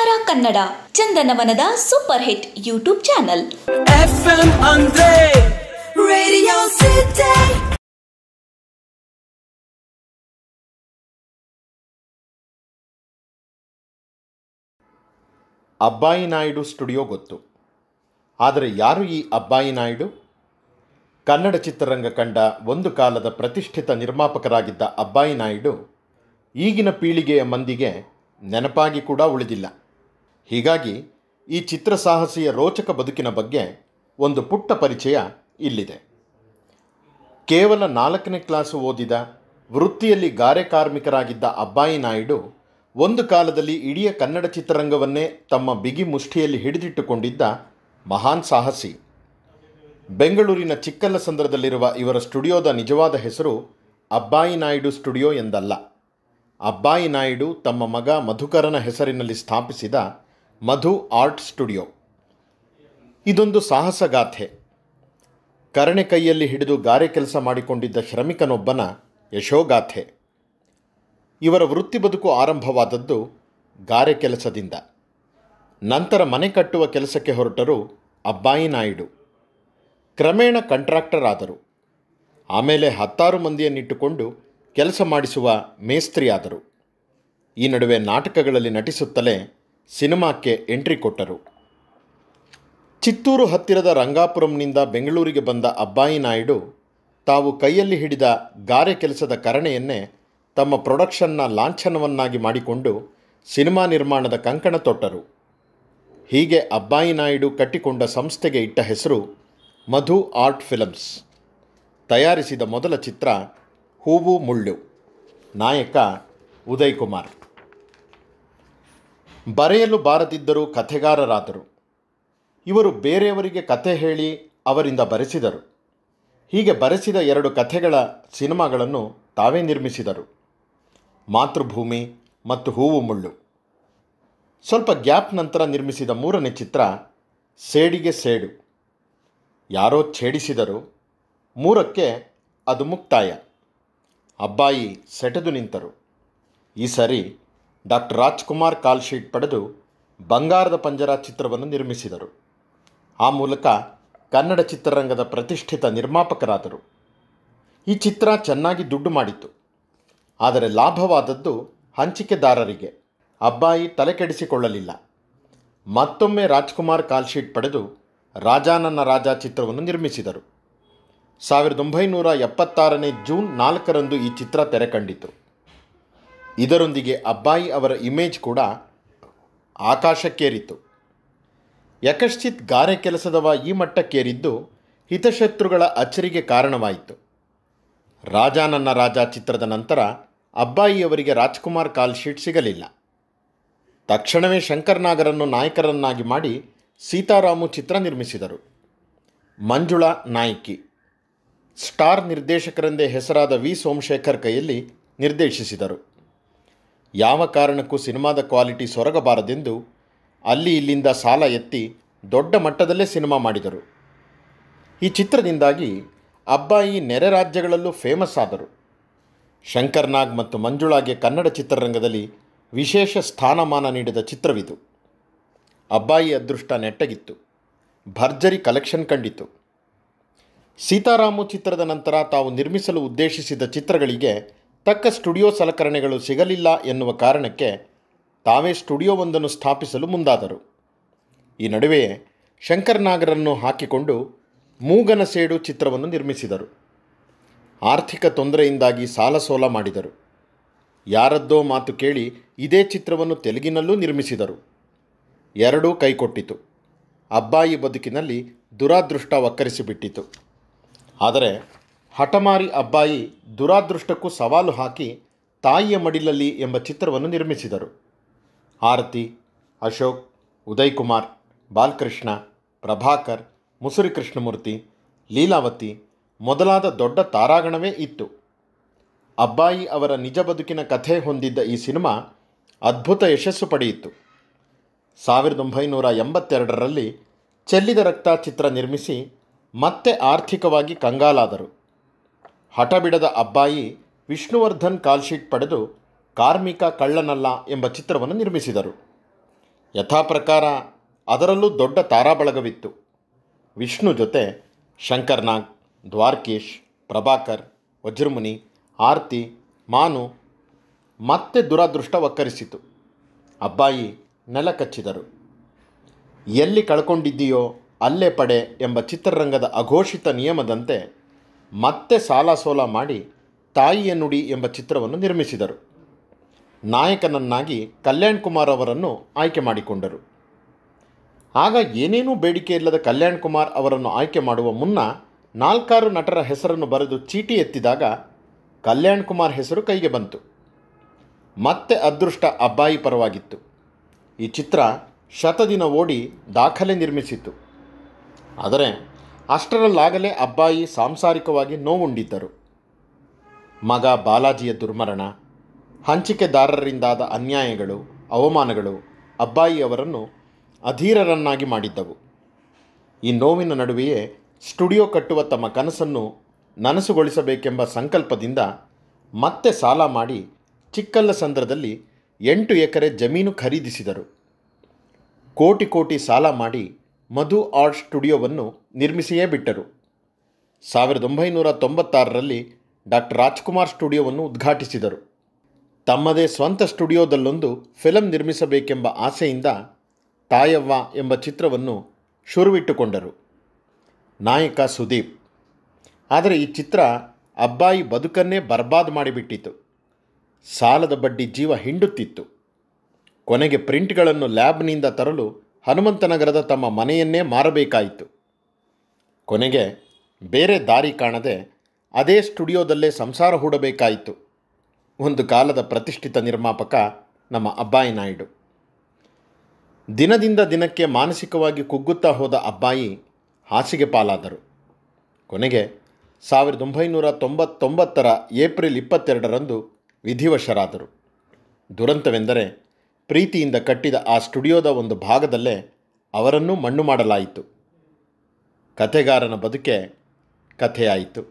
ತಾರಾ ಕನ್ನಡ ಚಂದನವನದ super hit YouTube channel Abbayi Naidu studio ಗೊತ್ತು ಆದರೆ ಯಾರು ಈ ಅಬ್ಬಾಯಿ ನಾಯ್ಡು ಕನ್ನಡ ಚಿತ್ರರಂಗ ಕಂಡ ಒಂದು ಕಾಲದ ಪ್ರತಿಷ್ಠಿತ ನಿರ್ಮಾಪಕರಾಗಿದ್ದ ಅಬ್ಬಾಯಿ ನಾಯ್ಡು ಈಗಿನ ಪೀಳಿಗೆಯ ಮಂದಿಗೆ ನೆನಪಾಗಿ ಕೂಡ ಉಳಿದಿಲ್ಲ ಹೀಗಾಗಿ ಈ ಚಿತ್ರಸಾಹಸಿಯ ರೋಚಕ ಬದುಕಿನ ಬಗ್ಗೆ ಒಂದು ಪುಟ್ಟ ಪರಿಚಯ ಇಲ್ಲಿದೆ ಕೇವಲ ನಾಲ್ಕನೇ ಕ್ಲಾಸು ಓದಿದ ವೃತ್ತಿಯಲ್ಲಿ ಗಾರೆ ಕಾರ್ಮಿಕರಾಗಿದ್ದ ಅಬ್ಬಾಯಿ ನಾಯ್ಡು ಒಂದು ಕಾಲದಲ್ಲಿ ಇಡೀ ಕನ್ನಡ ಚಿತ್ರರಂಗವನ್ನೇ ತಮ್ಮ ಬಿಗಿ ಮುಷ್ಠಿಯಲ್ಲಿ ಹಿಡಿದಿಟ್ಟುಕೊಂಡಿದ್ದ ಮಹಾನ್ ಸಾಹಸಿ ಬೆಂಗಳೂರಿನ ಚಿಕ್ಕಲ್ಲ ಸಂದ್ರದಲ್ಲಿರುವ ಇವರ ಸ್ಟುಡಿಯೋದ ನಿಜವಾದ ಹೆಸರು ಅಬ್ಬಾಯಿ ನಾಯ್ಡು ಸ್ಟುಡಿಯೋ ಎಂದಲ್ಲ ಅಬ್ಬಾಯಿ ನಾಯ್ಡು ತಮ್ಮ ಮಗ ಮಧುಕರನ ಹೆಸರಿನಲ್ಲಿ ಸ್ಥಾಪಿಸಿದ ಮಧು ಆರ್ಟ್ ಸ್ಟುಡಿಯೋ ಇದೊಂದು ಸಾಹಸ ಗಾಥೆ ಕರಣೆ ಕೈಯಲ್ಲಿ ಹಿಡಿದು ಗಾರೆ ಕೆಲಸ ಮಾಡಿಕೊಂಡಿದ್ದ ಶ್ರಮಿಕನೊಬ್ಬನ ಯಶೋಗಾಥೆ ಇವರ ವೃತ್ತಿ ಬದುಕು ಆರಂಭವಾದದ್ದು ಗಾರೆ ಕೆಲಸದಿಂದ ನಂತರ ಮನೆ ಕಟ್ಟುವ ಕೆಲಸಕ್ಕೆ ಹೊರಟರು ಅಬ್ಬಾಯಿ ನಾಯ್ಡು ಕ್ರಮೇಣ ಕಂಟ್ರಾಕ್ಟರ್ ಆದರು ಆಮೇಲೆ ಹತ್ತಾರು ಮಂದಿಯನ್ನಿಟ್ಟುಕೊಂಡು ಕೆಲಸ ಮಾಡಿಸುವ ಮೇಸ್ತ್ರಿಯಾದರು ಈ ನಡುವೆ ನಾಟಕಗಳಲ್ಲಿ ನಟಿಸುತ್ತಲೇ ಸಿನಿಮಾಕ್ಕೆ ಎಂಟ್ರಿ ಕೊಟ್ಟರು ಚಿತ್ತೂರು ಹತ್ತಿರದ ರಂಗಾಪುರಂನಿಂದ ಬೆಂಗಳೂರಿಗೆ ಬಂದ ಅಬ್ಬಾಯಿ ನಾಯ್ಡು ತಾವು ಕೈಯಲ್ಲಿ ಹಿಡಿದ ಗಾರೆ ಕೆಲಸದ ಕರಣೆಯನ್ನೇ ತಮ್ಮ ಪ್ರೊಡಕ್ಷನ್ನ ಲಾಂಛನವನ್ನಾಗಿ ಮಾಡಿಕೊಂಡು ಸಿನಿಮಾ ನಿರ್ಮಾಣದ ಕಂಕಣ ತೊಟ್ಟರು ಹೀಗೆ ಅಬ್ಬಾಯಿ ನಾಯ್ಡು ಕಟ್ಟಿಕೊಂಡ ಸಂಸ್ಥೆಗೆ ಇಟ್ಟ ಹೆಸರು ಮಧು ಆರ್ಟ್ ಫಿಲಮ್ಸ್ ತಯಾರಿಸಿದ ಮೊದಲ ಚಿತ್ರ ಹೂವು ಮುಳ್ಳು ನಾಯಕ ಉದಯ್ ಕುಮಾರ್ ಬರೆಯಲು ಬಾರದಿದ್ದರೂ ಕಥೆಗಾರರಾದರು ಇವರು ಬೇರೆಯವರಿಗೆ ಕಥೆ ಹೇಳಿ ಅವರಿಂದ ಬರೆಸಿದರು ಹೀಗೆ ಬರೆಸಿದ ಎರಡು ಕಥೆಗಳ ಸಿನಿಮಾಗಳನ್ನು ತಾವೇ ನಿರ್ಮಿಸಿದರು ಮಾತೃಭೂಮಿ ಮತ್ತು ಹೂವು ಮುಳ್ಳು ಸ್ವಲ್ಪ ಗ್ಯಾಪ್ ನಂತರ ನಿರ್ಮಿಸಿದ ಮೂರನೇ ಚಿತ್ರ ಸೇಡಿಗೆ ಸೇಡು ಯಾರೋ ಛೇಡಿಸಿದರು ಮೂರಕ್ಕೆ ಅದು ಮುಕ್ತಾಯ ಅಬ್ಬಾಯಿ ಸೆಟೆದು ನಿಂತರು ಈ ಸರಿ ಡಾಕ್ಟರ್ ರಾಜ್ಕುಮಾರ್ ಕಾಲ್ಶೀಟ್ ಪಡೆದು ಬಂಗಾರದ ಪಂಜರ ಚಿತ್ರವನ್ನು ನಿರ್ಮಿಸಿದರು ಆ ಮೂಲಕ ಕನ್ನಡ ಚಿತ್ರರಂಗದ ಪ್ರತಿಷ್ಠಿತ ನಿರ್ಮಾಪಕರಾದರು ಈ ಚಿತ್ರ ಚೆನ್ನಾಗಿ ದುಡ್ಡು ಮಾಡಿತ್ತು ಆದರೆ ಲಾಭವಾದದ್ದು ಹಂಚಿಕೆದಾರರಿಗೆ ಅಬ್ಬಾಯಿ ತಲೆಕೆಡಿಸಿಕೊಳ್ಳಲಿಲ್ಲ ಮತ್ತೊಮ್ಮೆ ರಾಜ್ಕುಮಾರ್ ಕಾಲ್ಶೀಟ್ ಪಡೆದು ರಾಜಾನನ್ನ ರಾಜ ಚಿತ್ರವನ್ನು ನಿರ್ಮಿಸಿದರು ಸಾವಿರದ ಒಂಬೈನೂರ ಎಪ್ಪತ್ತಾರನೇ ಜೂನ್ ನಾಲ್ಕರಂದು ಈ ಚಿತ್ರ ತೆರೆ ಕಂಡಿತು ಇದರೊಂದಿಗೆ ಅಬ್ಬಾಯಿ ಅವರ ಇಮೇಜ್ ಕೂಡ ಆಕಾಶಕ್ಕೇರಿತು ಯಕಶ್ಚಿತ್ ಗಾರೆ ಕೆಲಸದವ ಈ ಮಟ್ಟಕ್ಕೇರಿದ್ದು ಹಿತಶತ್ರುಗಳ ಅಚ್ಚರಿಗೆ ಕಾರಣವಾಯಿತು ರಾಜ ನನ್ನ ರಾಜ ಚಿತ್ರದ ನಂತರ ಅಬ್ಬಾಯಿಯವರಿಗೆ ರಾಜ್ಕುಮಾರ್ ಕಾಲ್ ಶೀಟ್ ಸಿಗಲಿಲ್ಲ ತಕ್ಷಣವೇ ಶಂಕರ್ನಾಗರನ್ನು ನಾಯಕರನ್ನಾಗಿ ಮಾಡಿ ಸೀತಾರಾಮು ಚಿತ್ರ ನಿರ್ಮಿಸಿದರು ಮಂಜುಳಾ ನಾಯಕಿ ಸ್ಟಾರ್ ನಿರ್ದೇಶಕರೆಂದೇ ಹೆಸರಾದ ವಿ ಸೋಮಶೇಖರ್ ಕೈಯಲ್ಲಿ ನಿರ್ದೇಶಿಸಿದರು ಯಾವ ಕಾರಣಕ್ಕೂ ಸಿನಿಮಾದ ಕ್ವಾಲಿಟಿ ಸೊರಗಬಾರದೆಂದು ಅಲ್ಲಿ ಇಲ್ಲಿಂದ ಸಾಲ ಎತ್ತಿ ದೊಡ್ಡ ಮಟ್ಟದಲ್ಲೇ ಸಿನಿಮಾ ಮಾಡಿದರು ಈ ಚಿತ್ರದಿಂದಾಗಿ ಅಬ್ಬಾಯಿ ನೆರೆ ರಾಜ್ಯಗಳಲ್ಲೂ ಫೇಮಸ್ ಆದರು ಶಂಕರ್ ಮತ್ತು ಮಂಜುಳಾಗೆ ಕನ್ನಡ ಚಿತ್ರರಂಗದಲ್ಲಿ ವಿಶೇಷ ಸ್ಥಾನಮಾನ ನೀಡಿದ ಚಿತ್ರವಿದು ಅಬ್ಬಾಯಿ ಅದೃಷ್ಟ ನೆಟ್ಟಗಿತ್ತು ಭರ್ಜರಿ ಕಲೆಕ್ಷನ್ ಕಂಡಿತು ಸೀತಾರಾಮು ಚಿತ್ರದ ನಂತರ ತಾವು ನಿರ್ಮಿಸಲು ಉದ್ದೇಶಿಸಿದ ಚಿತ್ರಗಳಿಗೆ ತಕ್ಕ ಸ್ಟುಡಿಯೋ ಸಲಕರಣೆಗಳು ಸಿಗಲಿಲ್ಲ ಎನ್ನುವ ಕಾರಣಕ್ಕೆ ತಾವೇ ಸ್ಟುಡಿಯೋವೊಂದನ್ನು ಸ್ಥಾಪಿಸಲು ಮುಂದಾದರು ಈ ನಡುವೆ ಶಂಕರನಾಗರನ್ನು ಹಾಕಿಕೊಂಡು ಮೂಗನ ಸೇಡು ಚಿತ್ರವನ್ನು ನಿರ್ಮಿಸಿದರು ಆರ್ಥಿಕ ತೊಂದರೆಯಿಂದಾಗಿ ಸಾಲ ಸೋಲ ಮಾಡಿದರು ಯಾರದ್ದೋ ಮಾತು ಕೇಳಿ ಇದೇ ಚಿತ್ರವನ್ನು ತೆಲುಗಿನಲ್ಲೂ ನಿರ್ಮಿಸಿದರು ಎರಡೂ ಕೈಕೊಟ್ಟಿತು ಅಬ್ಬಾಯಿ ಬದುಕಿನಲ್ಲಿ ದುರಾದೃಷ್ಟ ಒಕ್ಕರಿಸಿಬಿಟ್ಟಿತು ಆದರೆ ಹಠಮಾರಿ ಅಬ್ಬಾಯಿ ದುರಾದೃಷ್ಟಕ್ಕೂ ಸವಾಲು ಹಾಕಿ ತಾಯಿಯ ಮಡಿಲಲ್ಲಿ ಎಂಬ ಚಿತ್ರವನ್ನು ನಿರ್ಮಿಸಿದರು ಆರತಿ ಅಶೋಕ್ ಉದಯ್ ಕುಮಾರ್ ಬಾಲಕೃಷ್ಣ ಪ್ರಭಾಕರ್ ಮುಸುರಿ ಕೃಷ್ಣಮೂರ್ತಿ ಲೀಲಾವತಿ ಮೊದಲಾದ ದೊಡ್ಡ ತಾರಾಗಣವೇ ಇತ್ತು ಅಬ್ಬಾಯಿ ಅವರ ನಿಜ ಬದುಕಿನ ಕಥೆ ಹೊಂದಿದ್ದ ಈ ಸಿನಿಮಾ ಅದ್ಭುತ ಯಶಸ್ಸು ಪಡೆಯಿತು ಸಾವಿರದ ಒಂಬೈನೂರ ಎಂಬತ್ತೆರಡರಲ್ಲಿ ಚೆಲ್ಲಿದ ರಕ್ತ ಚಿತ್ರ ನಿರ್ಮಿಸಿ ಮತ್ತೆ ಆರ್ಥಿಕವಾಗಿ ಕಂಗಾಲಾದರು ಹಠ ಬಿಡದ ಅಬ್ಬಾಯಿ ವಿಷ್ಣುವರ್ಧನ್ ಕಾಲ್ಶೀಟ್ ಪಡೆದು ಕಾರ್ಮಿಕ ಕಳ್ಳನಲ್ಲ ಎಂಬ ಚಿತ್ರವನ್ನು ನಿರ್ಮಿಸಿದರು ಯಥಾಪ್ರಕಾರ ಅದರಲ್ಲೂ ದೊಡ್ಡ ತಾರಾಬಳಗವಿತ್ತು ವಿಷ್ಣು ಜೊತೆ ಶಂಕರ್ನಾಗ್ ದ್ವಾರ್ಕೇಶ್ ಪ್ರಭಾಕರ್ ವಜ್ರಮುನಿ ಆರ್ತಿ ಮಾನು ಮತ್ತೆ ದುರಾದೃಷ್ಟ ಒಕ್ಕರಿಸಿತು ಅಬ್ಬಾಯಿ ನೆಲ ಕಚ್ಚಿದರು ಎಲ್ಲಿ ಕಳ್ಕೊಂಡಿದ್ದೀಯೋ ಅಲ್ಲೇ ಪಡೆ ಎಂಬ ಚಿತ್ರರಂಗದ ಅಘೋಷಿತ ನಿಯಮದಂತೆ ಮತ್ತೆ ಸಾಲ ಸೋಲ ಮಾಡಿ ತಾಯಿಯ ನುಡಿ ಎಂಬ ಚಿತ್ರವನ್ನು ನಿರ್ಮಿಸಿದರು ನಾಯಕನನ್ನಾಗಿ ಕಲ್ಯಾಣ್ ಕುಮಾರ್ ಅವರನ್ನು ಆಯ್ಕೆ ಮಾಡಿಕೊಂಡರು ಆಗ ಏನೇನೂ ಬೇಡಿಕೆ ಇಲ್ಲದ ಕಲ್ಯಾಣ್ ಕುಮಾರ್ ಅವರನ್ನು ಆಯ್ಕೆ ಮಾಡುವ ಮುನ್ನ ನಾಲ್ಕಾರು ನಟರ ಹೆಸರನ್ನು ಬರೆದು ಚೀಟಿ ಎತ್ತಿದಾಗ ಕಲ್ಯಾಣ್ ಕುಮಾರ್ ಹೆಸರು ಕೈಗೆ ಬಂತು ಮತ್ತೆ ಅದೃಷ್ಟ ಅಬ್ಬಾಯಿ ಪರವಾಗಿತ್ತು ಈ ಚಿತ್ರ ಶತದಿನ ಓಡಿ ದಾಖಲೆ ನಿರ್ಮಿಸಿತು ಆದರೆ ಅಷ್ಟರಲ್ಲಾಗಲೇ ಅಬ್ಬಾಯಿ ಸಾಂಸಾರಿಕವಾಗಿ ನೋವುಂಡಿದ್ದರು ಮಗ ಬಾಲಾಜಿಯ ದುರ್ಮರಣ ಹಂಚಿಕೆದಾರರಿಂದಾದ ಅನ್ಯಾಯಗಳು ಅವಮಾನಗಳು ಅಬ್ಬಾಯಿಯವರನ್ನು ಅಧೀರರನ್ನಾಗಿ ಮಾಡಿದ್ದವು ಈ ನೋವಿನ ನಡುವೆಯೇ ಸ್ಟುಡಿಯೋ ಕಟ್ಟುವ ತಮ್ಮ ಕನಸನ್ನು ನನಸುಗೊಳಿಸಬೇಕೆಂಬ ಸಂಕಲ್ಪದಿಂದ ಮತ್ತೆ ಸಾಲ ಮಾಡಿ ಚಿಕ್ಕಲ್ಲ ಸಂದ್ರದಲ್ಲಿ ಎಂಟು ಎಕರೆ ಜಮೀನು ಖರೀದಿಸಿದರು ಕೋಟಿ ಕೋಟಿ ಸಾಲ ಮಾಡಿ ಮಧು ಆರ್ಟ್ ಸ್ಟುಡಿಯೋವನ್ನು ನಿರ್ಮಿಸಿಯೇ ಬಿಟ್ಟರು ಸಾವಿರದ ಒಂಬೈನೂರ ತೊಂಬತ್ತಾರರಲ್ಲಿ ಡಾಕ್ಟರ್ ರಾಜ್ಕುಮಾರ್ ಸ್ಟುಡಿಯೋವನ್ನು ಉದ್ಘಾಟಿಸಿದರು ತಮ್ಮದೇ ಸ್ವಂತ ಸ್ಟುಡಿಯೋದಲ್ಲೊಂದು ಫಿಲಂ ನಿರ್ಮಿಸಬೇಕೆಂಬ ಆಸೆಯಿಂದ ತಾಯವ್ವ ಎಂಬ ಚಿತ್ರವನ್ನು ಶುರುವಿಟ್ಟುಕೊಂಡರು ನಾಯಕ ಸುದೀಪ್ ಆದರೆ ಈ ಚಿತ್ರ ಅಬ್ಬಾಯಿ ಬದುಕನ್ನೇ ಬರ್ಬಾದ್ ಮಾಡಿಬಿಟ್ಟಿತು ಸಾಲದ ಬಡ್ಡಿ ಜೀವ ಹಿಂಡುತ್ತಿತ್ತು ಕೊನೆಗೆ ಪ್ರಿಂಟ್ಗಳನ್ನು ಲ್ಯಾಬ್ನಿಂದ ತರಲು ಹನುಮಂತನಗರದ ತಮ್ಮ ಮನೆಯನ್ನೇ ಮಾರಬೇಕಾಯಿತು ಕೊನೆಗೆ ಬೇರೆ ದಾರಿ ಕಾಣದೆ ಅದೇ ಸ್ಟುಡಿಯೋದಲ್ಲೇ ಸಂಸಾರ ಹೂಡಬೇಕಾಯಿತು ಒಂದು ಕಾಲದ ಪ್ರತಿಷ್ಠಿತ ನಿರ್ಮಾಪಕ ನಮ್ಮ ಅಬ್ಬಾಯಿ ನಾಯ್ಡು ದಿನದಿಂದ ದಿನಕ್ಕೆ ಮಾನಸಿಕವಾಗಿ ಕುಗ್ಗುತ್ತಾ ಹೋದ ಅಬ್ಬಾಯಿ ಹಾಸಿಗೆ ಪಾಲಾದರು ಕೊನೆಗೆ ಸಾವಿರದ ಒಂಬೈನೂರ ತೊಂಬತ್ತೊಂಬತ್ತರ ಏಪ್ರಿಲ್ ಇಪ್ಪತ್ತೆರಡರಂದು ವಿಧಿವಶರಾದರು ದುರಂತವೆಂದರೆ ಪ್ರೀತಿಯಿಂದ ಕಟ್ಟಿದ ಆ ಸ್ಟುಡಿಯೋದ ಒಂದು ಭಾಗದಲ್ಲೇ ಅವರನ್ನೂ ಮಣ್ಣು ಮಾಡಲಾಯಿತು ಕಥೆಗಾರನ ಬದುಕೆ ಕಥೆಯಾಯಿತು